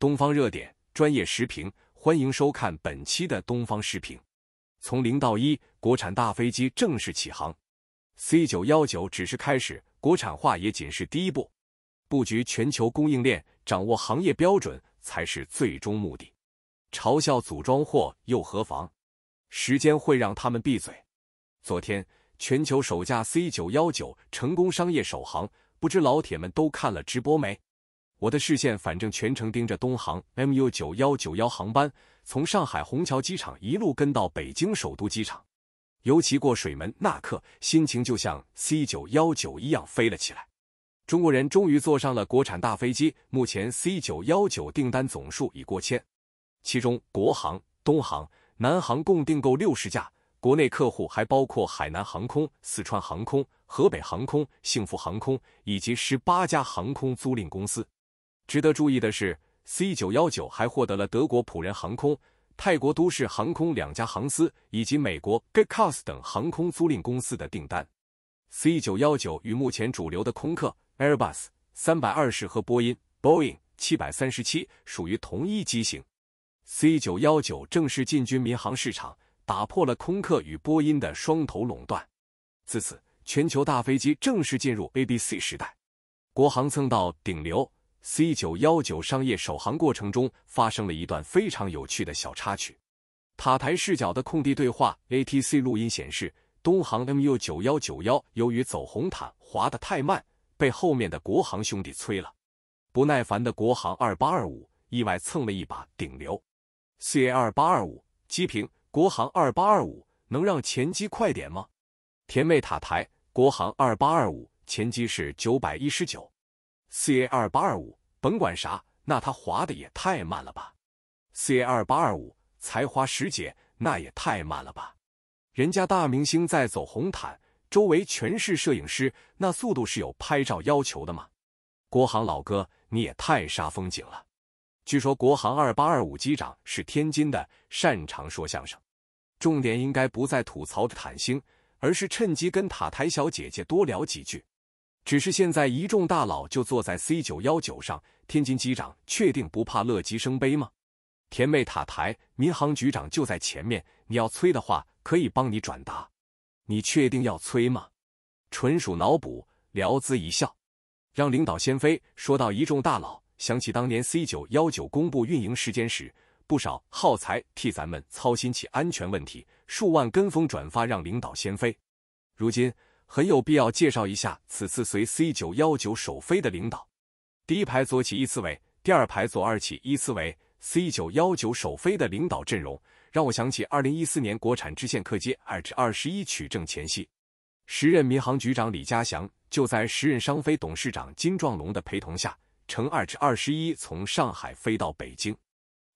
东方热点专业时评，欢迎收看本期的东方视频。从零到一，国产大飞机正式起航，C919 只是开始，国产化也仅是第一步，布局全球供应链，掌握行业标准才是最终目的。嘲笑组装货又何妨？时间会让他们闭嘴。昨天，全球首架 C919 成功商业首航，不知老铁们都看了直播没？我的视线反正全程盯着东航 MU 九幺九幺航班，从上海虹桥机场一路跟到北京首都机场，尤其过水门那刻，心情就像 C 九幺九一样飞了起来。中国人终于坐上了国产大飞机。目前 C 九幺九订单总数已过千，其中国航、东航、南航共订购六十架，国内客户还包括海南航空、四川航空、河北航空、幸福航空以及十八家航空租赁公司。值得注意的是，C 九幺九还获得了德国普仁航空、泰国都市航空两家航司以及美国 g e c a s 等航空租赁公司的订单。C 九幺九与目前主流的空客 Airbus 三百二十和波音 Boeing 七百三十七属于同一机型。C 九幺九正式进军民航市场，打破了空客与波音的双头垄断。自此，全球大飞机正式进入 ABC 时代。国航蹭到顶流。C 九幺九商业首航过程中发生了一段非常有趣的小插曲。塔台视角的空地对话 ATC 录音显示，东航 MU 九幺九幺由于走红毯滑得太慢，被后面的国航兄弟催了。不耐烦的国航二八二五意外蹭了一把顶流。CA 二八二五机坪，国航二八二五能让前机快点吗？甜妹塔台，国航二八二五前机是九百一十九。CA 二八二五，甭管啥，那他滑的也太慢了吧！CA 二八二五才滑十节，那也太慢了吧！人家大明星在走红毯，周围全是摄影师，那速度是有拍照要求的吗？国航老哥，你也太煞风景了！据说国航二八二五机长是天津的，擅长说相声。重点应该不在吐槽的坦星，而是趁机跟塔台小姐姐多聊几句。只是现在一众大佬就坐在 C 九幺九上，天津机长确定不怕乐极生悲吗？甜妹塔台，民航局长就在前面，你要催的话可以帮你转达。你确定要催吗？纯属脑补，聊资一笑。让领导先飞。说到一众大佬，想起当年 C 九幺九公布运营时间时，不少耗材替咱们操心起安全问题，数万跟风转发让领导先飞。如今。很有必要介绍一下此次随 C919 首飞的领导。第一排左起依次为，第二排左二起依次为 C919 首飞的领导阵容，让我想起2014年国产支线客机 H21 取证前夕，时任民航局长李家祥就在时任商飞董事长金壮龙的陪同下乘 H21 从上海飞到北京，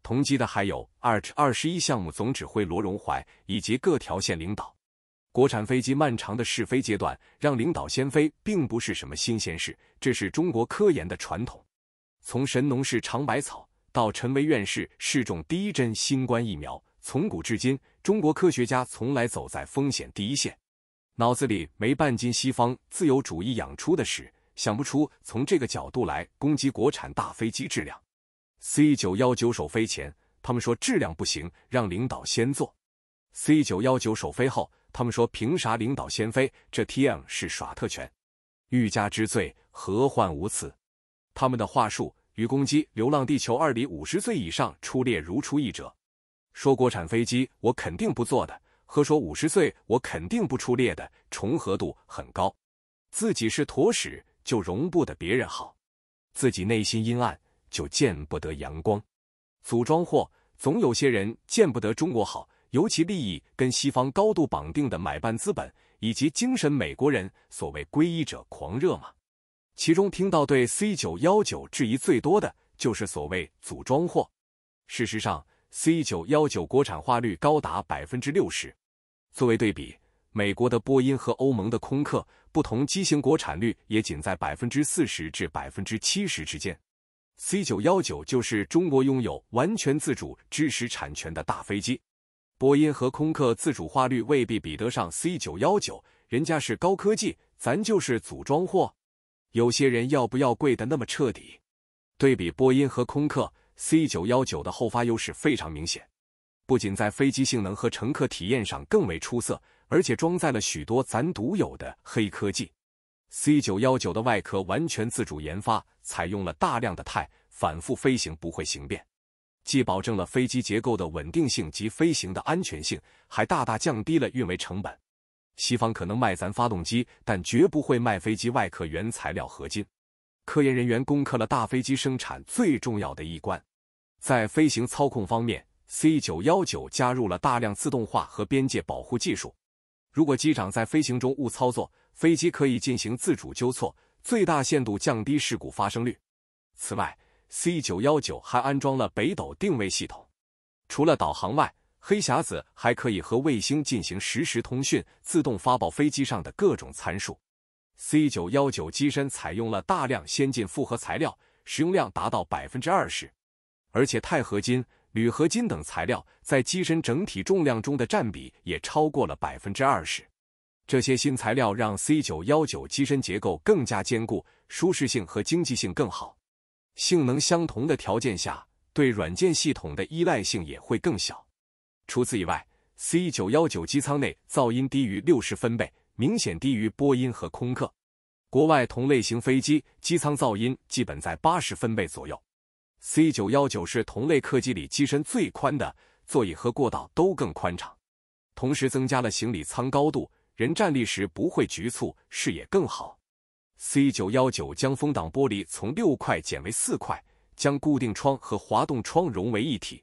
同机的还有 H21 项目总指挥罗荣怀以及各条线领导。国产飞机漫长的试飞阶段，让领导先飞并不是什么新鲜事，这是中国科研的传统。从神农氏尝百草到陈薇院士试种第一针新冠疫苗，从古至今，中国科学家从来走在风险第一线，脑子里没半斤西方自由主义养出的屎，想不出从这个角度来攻击国产大飞机质量。C 九幺九首飞前，他们说质量不行，让领导先坐。C 九幺九首飞后，他们说：“凭啥领导先飞？这 TM 是耍特权，欲加之罪，何患无辞？”他们的话术与攻击《流浪地球二》里五十岁以上出列如出一辙。说国产飞机，我肯定不坐的；和说五十岁，我肯定不出列的，重合度很高。自己是坨屎，就容不得别人好；自己内心阴暗，就见不得阳光。组装货，总有些人见不得中国好。尤其利益跟西方高度绑定的买办资本，以及精神美国人所谓皈依者狂热嘛。其中听到对 C 九幺九质疑最多的就是所谓组装货。事实上，C 九幺九国产化率高达百分之六十。作为对比，美国的波音和欧盟的空客不同机型国产率也仅在百分之四十至百分之七十之间。C 九幺九就是中国拥有完全自主知识产权的大飞机。波音和空客自主化率未必比得上 C 九幺九，人家是高科技，咱就是组装货。有些人要不要贵的那么彻底？对比波音和空客，C 九幺九的后发优势非常明显，不仅在飞机性能和乘客体验上更为出色，而且装载了许多咱独有的黑科技。C 九幺九的外壳完全自主研发，采用了大量的钛，反复飞行不会形变。既保证了飞机结构的稳定性及飞行的安全性，还大大降低了运维成本。西方可能卖咱发动机，但绝不会卖飞机外壳原材料合金。科研人员攻克了大飞机生产最重要的一关。在飞行操控方面，C 九幺九加入了大量自动化和边界保护技术。如果机长在飞行中误操作，飞机可以进行自主纠错，最大限度降低事故发生率。此外，C 九幺九还安装了北斗定位系统，除了导航外，黑匣子还可以和卫星进行实时通讯，自动发报飞机上的各种参数。C 九幺九机身采用了大量先进复合材料，使用量达到百分之二十，而且钛合金、铝合金等材料在机身整体重量中的占比也超过了百分之二十。这些新材料让 C 九幺九机身结构更加坚固，舒适性和经济性更好。性能相同的条件下，对软件系统的依赖性也会更小。除此以外，C919 机舱内噪音低于六十分贝，明显低于波音和空客。国外同类型飞机机舱噪音基本在八十分贝左右。C919 是同类客机里机身最宽的，座椅和过道都更宽敞，同时增加了行李舱高度，人站立时不会局促，视野更好。C 九幺九将风挡玻璃从六块减为四块，将固定窗和滑动窗融为一体，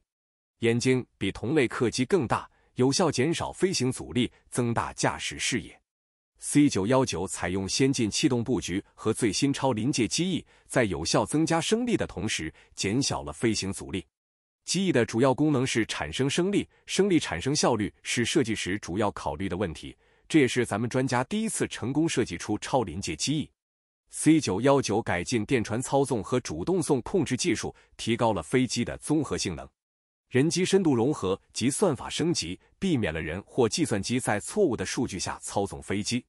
眼睛比同类客机更大，有效减少飞行阻力，增大驾驶视野。C 九幺九采用先进气动布局和最新超临界机翼，在有效增加升力的同时，减小了飞行阻力。机翼的主要功能是产生升力，升力产生效率是设计时主要考虑的问题。这也是咱们专家第一次成功设计出超临界机翼。C919 改进电传操纵和主动送控制技术，提高了飞机的综合性能。人机深度融合及算法升级，避免了人或计算机在错误的数据下操纵飞机。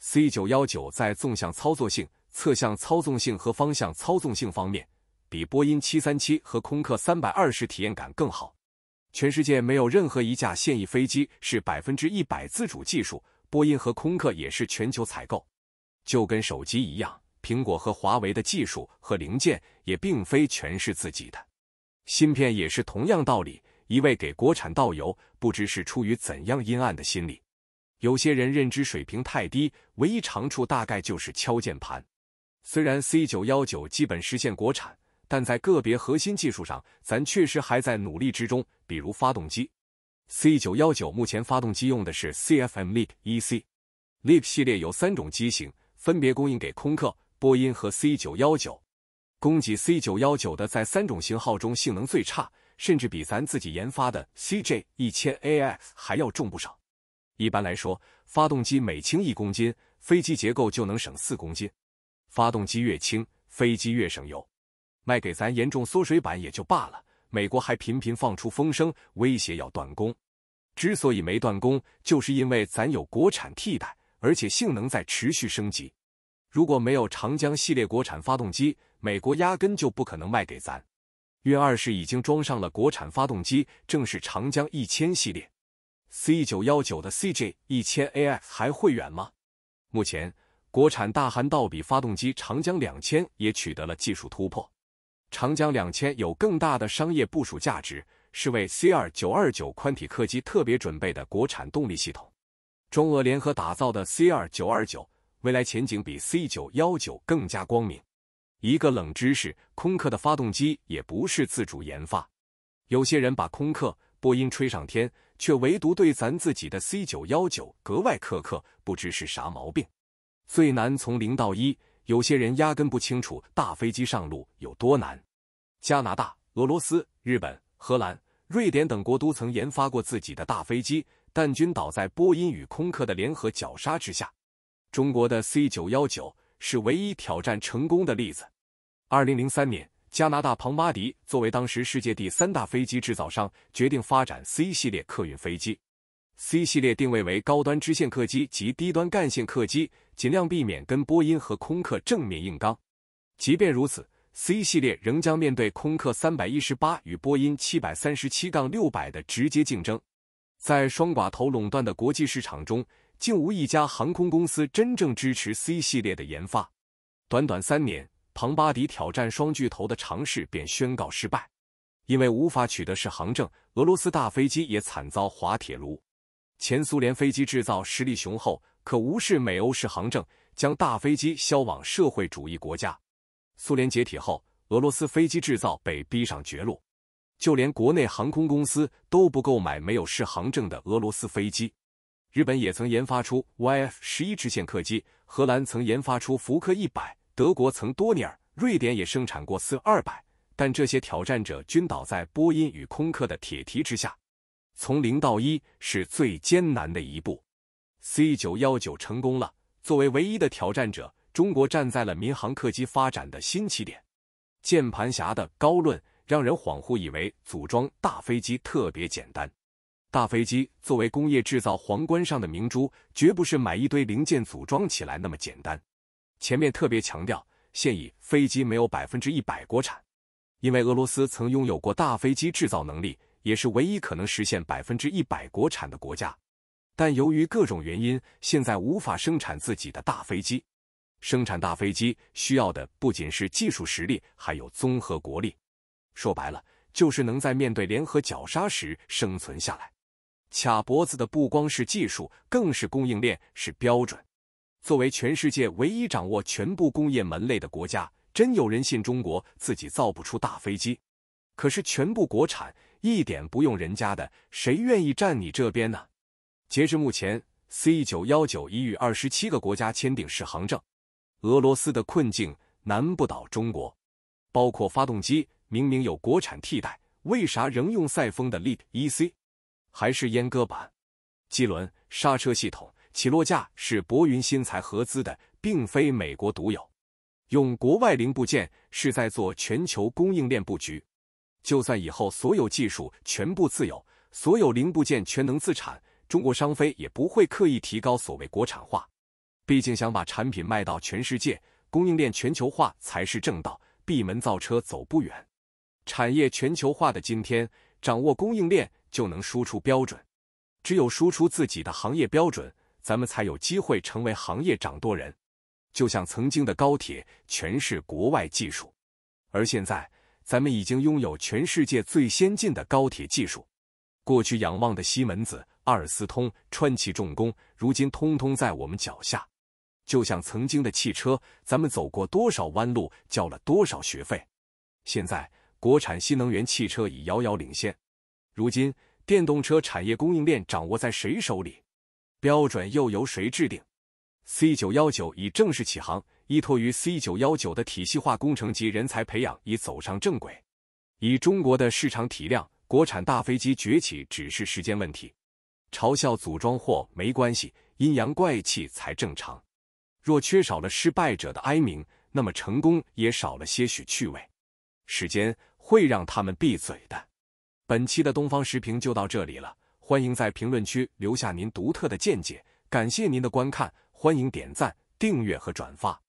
C919 在纵向操作性、侧向操纵性和方向操纵性方面，比波音737和空客320体验感更好。全世界没有任何一架现役飞机是百分之一百自主技术，波音和空客也是全球采购。就跟手机一样，苹果和华为的技术和零件也并非全是自己的。芯片也是同样道理。一味给国产倒油，不知是出于怎样阴暗的心理。有些人认知水平太低，唯一长处大概就是敲键盘。虽然 C 九幺九基本实现国产，但在个别核心技术上，咱确实还在努力之中。比如发动机，C 九幺九目前发动机用的是 CFM Leap EC Leap 系列有三种机型。分别供应给空客、波音和 C 九幺九，供给 C 九幺九的在三种型号中性能最差，甚至比咱自己研发的 CJ 一千 AX 还要重不少。一般来说，发动机每轻一公斤，飞机结构就能省四公斤。发动机越轻，飞机越省油。卖给咱严重缩水版也就罢了，美国还频频放出风声威胁要断供。之所以没断供，就是因为咱有国产替代，而且性能在持续升级。如果没有长江系列国产发动机，美国压根就不可能卖给咱。运二十已经装上了国产发动机，正是长江一千系列。C 九幺九的 CJ 一千 a f 还会远吗？目前，国产大涵道比发动机长江两千也取得了技术突破。长江两千有更大的商业部署价值，是为 C 二九二九宽体客机特别准备的国产动力系统。中俄联合打造的 C 二九二九。未来前景比 C 九幺九更加光明。一个冷知识，空客的发动机也不是自主研发。有些人把空客、波音吹上天，却唯独对咱自己的 C 九幺九格外苛刻，不知是啥毛病。最难从零到一，有些人压根不清楚大飞机上路有多难。加拿大、俄罗斯、日本、荷兰、瑞典等国都曾研发过自己的大飞机，但均倒在波音与空客的联合绞杀之下。中国的 C 九幺九是唯一挑战成功的例子。二零零三年，加拿大庞巴迪作为当时世界第三大飞机制造商，决定发展 C 系列客运飞机。C 系列定位为高端支线客机及低端干线客机，尽量避免跟波音和空客正面硬刚。即便如此，C 系列仍将面对空客三百一十八与波音七百三十七杠六百的直接竞争。在双寡头垄断的国际市场中。竟无一家航空公司真正支持 C 系列的研发。短短三年，庞巴迪挑战双巨头的尝试便宣告失败，因为无法取得适航证。俄罗斯大飞机也惨遭滑铁卢。前苏联飞机制造实力雄厚，可无视美欧适航证，将大飞机销往社会主义国家。苏联解体后，俄罗斯飞机制造被逼上绝路，就连国内航空公司都不购买没有适航证的俄罗斯飞机。日本也曾研发出 YF 十一直线客机，荷兰曾研发出福克一百，德国曾多尼尔，瑞典也生产过四二百，但这些挑战者均倒在波音与空客的铁蹄之下。从零到一是最艰难的一步，C 九幺九成功了，作为唯一的挑战者，中国站在了民航客机发展的新起点。键盘侠的高论让人恍惚以为组装大飞机特别简单。大飞机作为工业制造皇冠上的明珠，绝不是买一堆零件组装起来那么简单。前面特别强调，现已飞机没有百分之一百国产，因为俄罗斯曾拥有过大飞机制造能力，也是唯一可能实现百分之一百国产的国家。但由于各种原因，现在无法生产自己的大飞机。生产大飞机需要的不仅是技术实力，还有综合国力。说白了，就是能在面对联合绞杀时生存下来。卡脖子的不光是技术，更是供应链，是标准。作为全世界唯一掌握全部工业门类的国家，真有人信中国自己造不出大飞机？可是全部国产，一点不用人家的，谁愿意站你这边呢？截至目前，C 九幺九已与二十七个国家签订适航证。俄罗斯的困境难不倒中国，包括发动机，明明有国产替代，为啥仍用赛风的 LEEC？还是阉割版，机轮刹车系统起落架是博云新材合资的，并非美国独有。用国外零部件是在做全球供应链布局。就算以后所有技术全部自有，所有零部件全能自产，中国商飞也不会刻意提高所谓国产化。毕竟想把产品卖到全世界，供应链全球化才是正道。闭门造车走不远。产业全球化的今天，掌握供应链。就能输出标准，只有输出自己的行业标准，咱们才有机会成为行业掌舵人。就像曾经的高铁，全是国外技术，而现在咱们已经拥有全世界最先进的高铁技术。过去仰望的西门子、阿尔斯通、川崎重工，如今通通在我们脚下。就像曾经的汽车，咱们走过多少弯路，交了多少学费，现在国产新能源汽车已遥遥领先。如今。电动车产业供应链掌握在谁手里？标准又由谁制定？C 九幺九已正式起航，依托于 C 九幺九的体系化工程及人才培养已走上正轨。以中国的市场体量，国产大飞机崛起只是时间问题。嘲笑组装货没关系，阴阳怪气才正常。若缺少了失败者的哀鸣，那么成功也少了些许趣味。时间会让他们闭嘴的。本期的东方时评就到这里了，欢迎在评论区留下您独特的见解。感谢您的观看，欢迎点赞、订阅和转发。